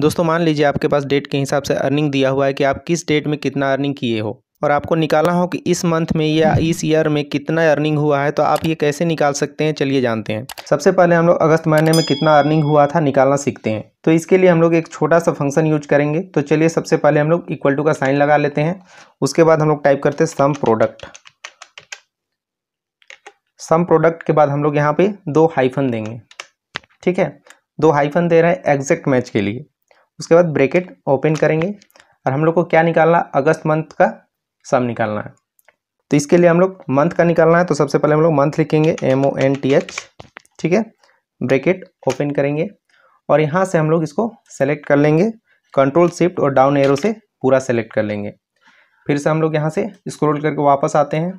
दोस्तों मान लीजिए आपके पास डेट के हिसाब से अर्निंग दिया हुआ है कि आप किस डेट में कितना अर्निंग किए हो और आपको निकालना हो कि इस मंथ में या इस ईयर में कितना अर्निंग हुआ है तो आप ये कैसे निकाल सकते हैं चलिए जानते हैं सबसे पहले हम लोग अगस्त महीने में कितना अर्निंग हुआ था निकालना सीखते हैं तो इसके लिए हम लोग एक छोटा सा फंक्शन यूज करेंगे तो चलिए सबसे पहले हम लोग इक्वल टू का साइन लगा लेते हैं उसके बाद हम लोग टाइप करते हैं सम प्रोडक्ट सम प्रोडक्ट के बाद हम लोग यहाँ पे दो हाइफन देंगे ठीक है दो हाइफन दे रहे हैं एग्जैक्ट मैच के लिए उसके बाद ब्रेकेट ओपन करेंगे और हम लोग को क्या निकालना अगस्त मंथ का सम निकालना है तो इसके लिए हम लोग मंथ का निकालना है तो सबसे पहले हम लोग मंथ लिखेंगे M O N T H ठीक है ब्रेकेट ओपन करेंगे और यहाँ से हम लोग इसको सेलेक्ट कर लेंगे कंट्रोल शिफ्ट और डाउन एरो से पूरा सेलेक्ट कर लेंगे फिर से हम लोग यहाँ से स्क्रोल करके वापस आते हैं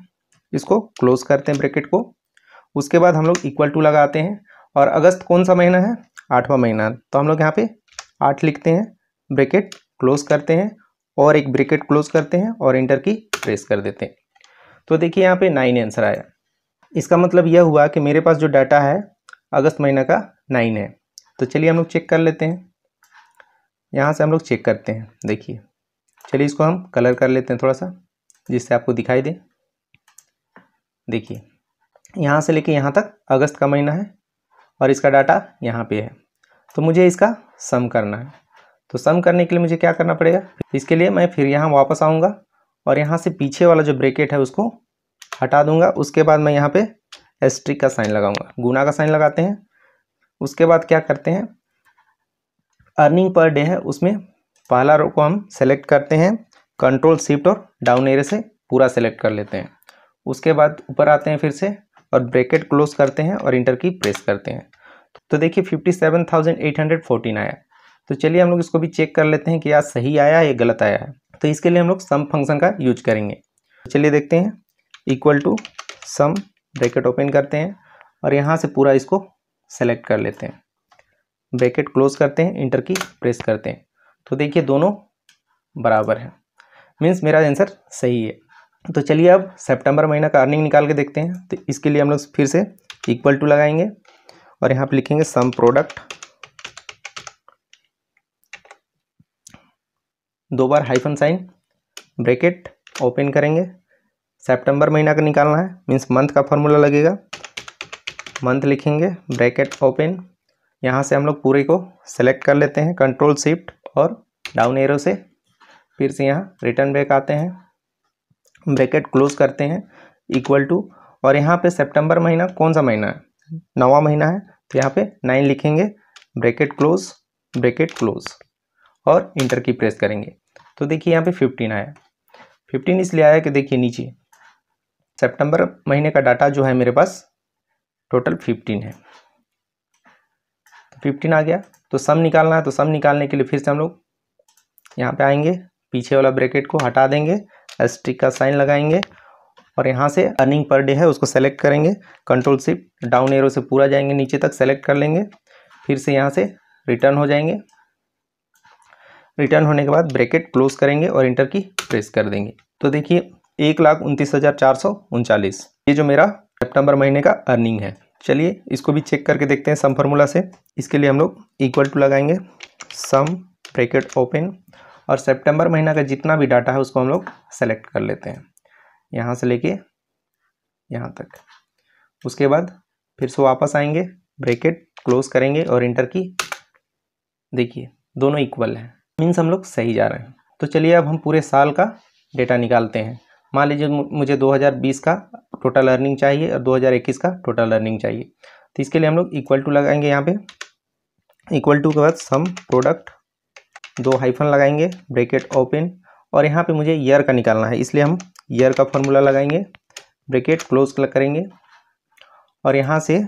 इसको क्लोज करते हैं ब्रेकेट को उसके बाद हम लोग इक्वल टू लगाते हैं और अगस्त कौन सा महीना है आठवां महीना तो हम लोग यहाँ पे आठ लिखते हैं ब्रेकेट क्लोज करते हैं और एक ब्रेकेट क्लोज करते हैं और इंटर की प्रेस कर देते हैं तो देखिए यहाँ पे नाइन आंसर आया इसका मतलब यह हुआ कि मेरे पास जो डाटा है अगस्त महीना का नाइन है तो चलिए हम लोग चेक कर लेते हैं यहाँ से हम लोग चेक करते हैं देखिए चलिए इसको हम कलर कर लेते हैं थोड़ा सा जिससे आपको दिखाई दे देखिए यहाँ से लेके यहाँ तक अगस्त का महीना है और इसका डाटा यहाँ पे है तो मुझे इसका सम करना है तो सम करने के लिए मुझे क्या करना पड़ेगा इसके लिए मैं फिर यहाँ वापस आऊँगा और यहाँ से पीछे वाला जो ब्रेकेट है उसको हटा दूँगा उसके बाद मैं यहाँ पे एस्ट्रिक का साइन लगाऊंगा गुना का साइन लगाते हैं उसके बाद क्या करते हैं अर्निंग पर डे है उसमें पहला रो को हम सेलेक्ट करते हैं कंट्रोल शिफ्ट और डाउन एरे से पूरा सेलेक्ट कर लेते हैं उसके बाद ऊपर आते हैं फिर से और ब्रेकेट क्लोज करते हैं और इंटर की प्रेस करते हैं तो देखिए fifty seven thousand eight hundred fourteen आया तो चलिए हम लोग इसको भी चेक कर लेते हैं कि यार सही आया या गलत आया है तो इसके लिए हम लोग सम फंक्शन का यूज करेंगे तो चलिए देखते हैं equal to sum bracket open करते हैं और यहाँ से पूरा इसको सेलेक्ट कर लेते हैं ब्रैकेट क्लोज करते हैं इंटर की प्रेस करते हैं तो देखिए दोनों बराबर है मीन्स मेरा आंसर सही है तो चलिए अब सेप्टेम्बर महीना का अर्निंग निकाल के देखते हैं तो इसके लिए हम लोग फिर से इक्वल टू लगाएंगे और यहाँ पे लिखेंगे सम प्रोडक्ट दो बार हाइफन साइन ब्रैकेट ओपन करेंगे सितंबर महीना का निकालना है मीन्स मंथ का फॉर्मूला लगेगा मंथ लिखेंगे ब्रैकेट ओपन यहाँ से हम लोग पूरे को सेलेक्ट कर लेते हैं कंट्रोल शिफ्ट और डाउन एरो से फिर से यहाँ रिटर्न बैक आते हैं ब्रैकेट क्लोज करते हैं इक्वल टू और यहाँ पे सितंबर महीना कौन सा महीना है नवा महीना है तो यहाँ पे नाइन लिखेंगे ब्रैकेट क्लोज ब्रैकेट क्लोज और इंटर की प्रेस करेंगे तो देखिए यहाँ पे फिफ्टीन आया फिफ्टीन इसलिए आया कि देखिए नीचे सेप्टेम्बर महीने का डाटा जो है मेरे पास टोटल फिफ्टीन है तो फिफ्टीन आ गया तो सम निकालना है तो सम निकालने के लिए फिर से हम लोग यहाँ पे आएंगे पीछे वाला ब्रैकेट को हटा देंगे एस्ट्रिक का साइन लगाएंगे और यहाँ से अर्निंग पर डे है उसको सेलेक्ट करेंगे कंट्रोल सिप डाउन एरो से पूरा जाएंगे नीचे तक सेलेक्ट कर लेंगे फिर से यहाँ से रिटर्न हो जाएंगे रिटर्न होने के बाद ब्रैकेट क्लोज करेंगे और इंटर की प्रेस कर देंगे तो देखिए एक लाख उनतीस हज़ार चार सौ उनचालीस ये जो मेरा सेप्टेम्बर महीने का अर्निंग है चलिए इसको भी चेक करके देखते हैं सम फार्मूला से इसके लिए हम लोग इक्वल टू लगाएंगे सम ब्रैकेट ओपन और सेप्टेम्बर महीना का जितना भी डाटा है उसको हम लोग सेलेक्ट कर लेते हैं यहाँ से लेके यहाँ तक उसके बाद फिर से वापस आएंगे ब्रैकेट क्लोज करेंगे और इंटर की देखिए दोनों इक्वल हैं मीन्स हम लोग सही जा रहे हैं तो चलिए अब हम पूरे साल का डेटा निकालते हैं मान लीजिए मुझे 2020 का टोटल अर्निंग चाहिए और 2021 का टोटल अर्निंग चाहिए तो इसके लिए हम लोग इक्वल टू लगाएंगे यहाँ पे इक्वल टू के बाद सम प्रोडक्ट दो हाइफन लगाएंगे ब्रैकेट ओपन और यहाँ पे मुझे ईयर का निकालना है इसलिए हम ईयर का फॉर्मूला लगाएंगे ब्रेकेट क्लोज करेंगे और यहाँ से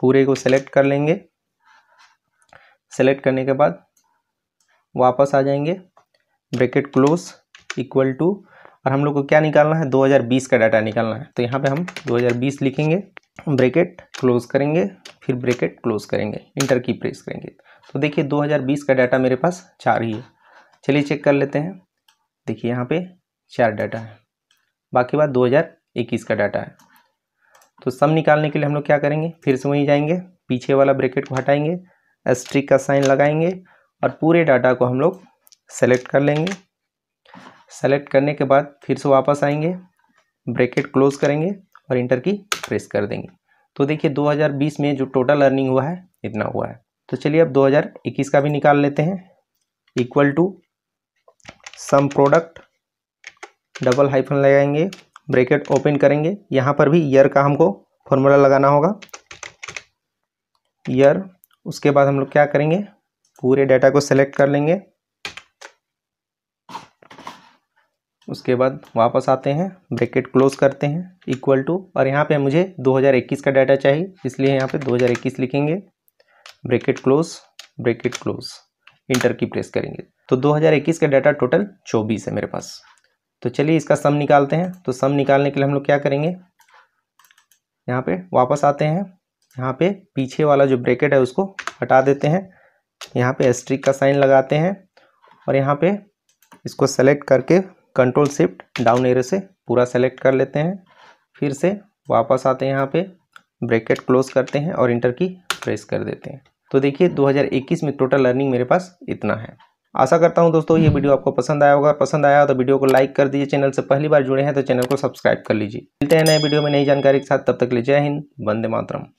पूरे को सेलेक्ट कर लेंगे सेलेक्ट करने के बाद वापस आ जाएंगे ब्रेकेट क्लोज इक्वल टू और हम लोग को क्या निकालना है 2020 का डाटा निकालना है तो यहाँ पे हम 2020 लिखेंगे ब्रेकेट क्लोज करेंगे फिर ब्रेकेट क्लोज करेंगे इंटर की प्रेस करेंगे तो देखिए 2020 का डाटा मेरे पास चार ही है चलिए चेक कर लेते हैं देखिए यहाँ पे चार डाटा है बाकी बात 2021 का डाटा है तो सम निकालने के लिए हम लोग क्या करेंगे फिर से वहीं जाएंगे पीछे वाला ब्रैकेट को हटाएंगे एस्ट्रिक का साइन लगाएंगे और पूरे डाटा को हम लोग सेलेक्ट कर लेंगे सेलेक्ट करने के बाद फिर से वापस आएंगे ब्रैकेट क्लोज करेंगे और इंटर की प्रेस कर देंगे तो देखिए 2020 में जो टोटल अर्निंग हुआ है इतना हुआ है तो चलिए अब 2021 का भी निकाल लेते हैं equal to sum product double hyphen लगाएंगे ब्रैकेट ओपन करेंगे यहाँ पर भी ईयर का हमको फॉर्मूला लगाना होगा ईयर उसके बाद हम लोग क्या करेंगे पूरे डाटा को सेलेक्ट कर लेंगे उसके बाद वापस आते हैं ब्रैकेट क्लोज करते हैं इक्वल टू और यहाँ पे मुझे 2021 का डाटा चाहिए इसलिए यहाँ पे 2021 लिखेंगे bracket close bracket close enter की प्रेस करेंगे तो 2021 का डाटा टोटल 24 है मेरे पास तो चलिए इसका सम निकालते हैं तो सम निकालने के लिए हम लोग क्या करेंगे यहाँ पे वापस आते हैं यहाँ पे पीछे वाला जो ब्रैकेट है उसको हटा देते हैं यहाँ पे एस्ट्रिक का साइन लगाते हैं और यहाँ पे इसको सेलेक्ट करके कंट्रोल शिफ्ट डाउन एरे से पूरा सेलेक्ट कर लेते हैं फिर से वापस आते हैं यहाँ पे ब्रैकेट क्लोज करते हैं और इंटर की प्रेस कर देते हैं तो देखिए 2021 में टोटल लर्निंग मेरे पास इतना है आशा करता हूँ दोस्तों ये हम्म। वीडियो आपको पसंद आया होगा पसंद आया हो तो वीडियो को लाइक कर दीजिए चैनल से पहली बार जुड़े हैं तो चैनल को सब्सक्राइब कर लीजिए मिलते हैं नए वीडियो में नई जानकारी के साथ तब तक ले जय हिंद वंदे मातरम